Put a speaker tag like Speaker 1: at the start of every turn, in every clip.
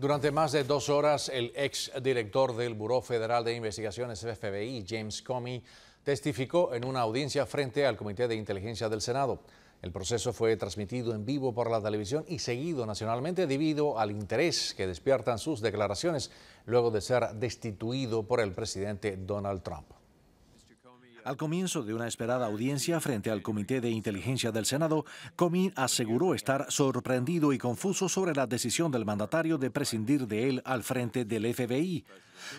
Speaker 1: Durante más de dos horas, el ex director del Buró Federal de Investigaciones FBI, James Comey, testificó en una audiencia frente al Comité de Inteligencia del Senado. El proceso fue transmitido en vivo por la televisión y seguido nacionalmente debido al interés que despiertan sus declaraciones luego de ser destituido por el presidente Donald Trump. Al comienzo de una esperada audiencia frente al Comité de Inteligencia del Senado, Comín aseguró estar sorprendido y confuso sobre la decisión del mandatario de prescindir de él al frente del FBI.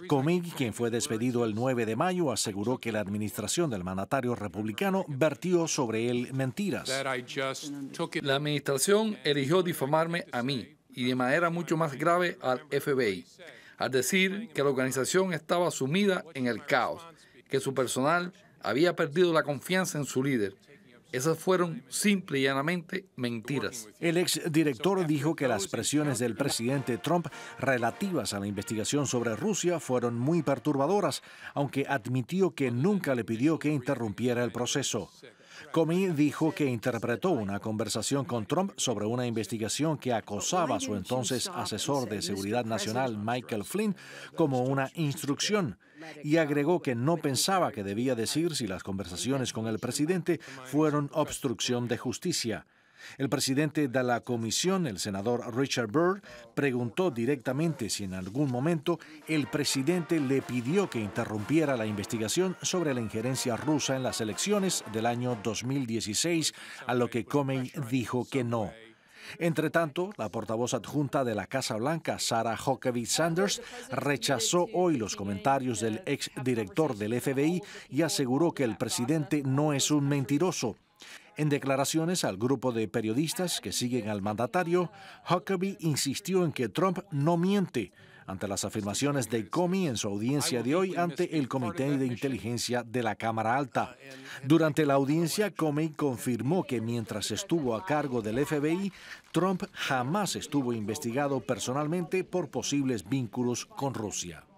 Speaker 1: Comey, quien fue despedido el 9 de mayo, aseguró que la administración del mandatario republicano vertió sobre él mentiras.
Speaker 2: La administración eligió difamarme a mí y de manera mucho más grave al FBI, al decir que la organización estaba sumida en el caos, que su personal había perdido la confianza en su líder. Esas fueron simple y llanamente mentiras.
Speaker 1: El exdirector dijo que las presiones del presidente Trump relativas a la investigación sobre Rusia fueron muy perturbadoras, aunque admitió que nunca le pidió que interrumpiera el proceso. Comey dijo que interpretó una conversación con Trump sobre una investigación que acosaba a su entonces asesor de seguridad nacional, Michael Flynn, como una instrucción y agregó que no pensaba que debía decir si las conversaciones con el presidente fueron obstrucción de justicia. El presidente de la comisión, el senador Richard Byrd, preguntó directamente si en algún momento el presidente le pidió que interrumpiera la investigación sobre la injerencia rusa en las elecciones del año 2016, a lo que Comey dijo que no. Entre tanto, la portavoz adjunta de la Casa Blanca, Sarah Huckabee Sanders, rechazó hoy los comentarios del exdirector del FBI y aseguró que el presidente no es un mentiroso. En declaraciones al grupo de periodistas que siguen al mandatario, Huckabee insistió en que Trump no miente ante las afirmaciones de Comey en su audiencia de hoy ante el Comité de Inteligencia de la Cámara Alta. Durante la audiencia, Comey confirmó que mientras estuvo a cargo del FBI, Trump jamás estuvo investigado personalmente por posibles vínculos con Rusia.